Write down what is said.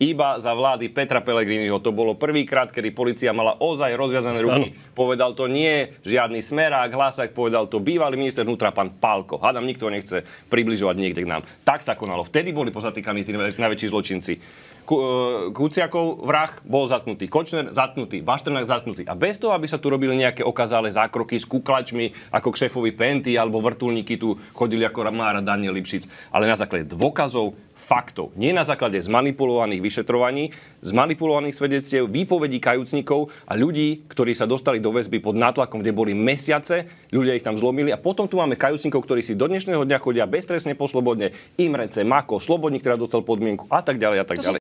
iba za vlády Petra Pelegriniho. To bolo prvýkrát, kedy policia mala ozaj rozviazané ruky. Ano. Povedal to nie žiadny smerák, hlasák, povedal to bývalý minister vnútra pán Palko. Hádam, nikto nechce približovať niekde k nám. Tak sa konalo. Vtedy boli pozatýkaní tí najväčší zločinci. E, Kuciakov vrah bol zatknutý, Kočner zatknutý, Bašternák zatknutý. A bez toho, aby sa tu robili nejaké okazálé zákroky s kuklačmi, ako k šéfovi Penty alebo vrtulníky tu chodili ako Ramára Daniel Lipšic, ale na základe dôkazov, faktov. Nie na základe zmanipulovaných vyšetrovaní, zmanipulovaných svedectiev, výpovedí kajúcnikov a ľudí, ktorí sa dostali do väzby pod nátlakom, kde boli mesiace, ľudia ich tam zlomili a potom tu máme kajúcnikov, ktorí si do dnešného dňa chodia beztrestne poslobodne, Imrece, Mako, Slobodník, ktorá dostal podmienku a tak ďalej a tak ďalej.